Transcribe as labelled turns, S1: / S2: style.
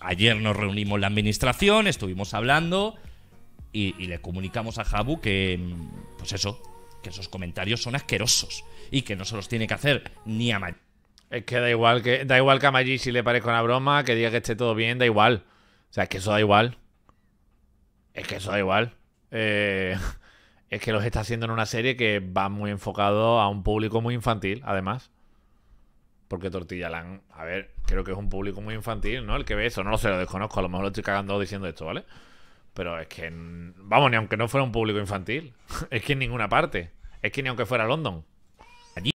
S1: Ayer nos reunimos la administración, estuvimos hablando y, le comunicamos a Jabu que, mm, pues eso, que esos comentarios son asquerosos y que no se los tiene que hacer ni a Maggi.
S2: Es que da igual que, da igual que a Maggi si le parezca una broma, que diga que esté todo bien, da igual. O sea, es que eso da igual. Es que eso da igual. Eh, es que los está haciendo en una serie que va muy enfocado a un público muy infantil, además. Porque Lan, a ver, creo que es un público muy infantil, ¿no? El que ve eso, no lo sé, lo desconozco, a lo mejor lo estoy cagando diciendo esto, ¿vale? Pero es que, vamos,
S3: ni aunque no fuera un público infantil, es que en ninguna parte, es que ni aunque fuera London,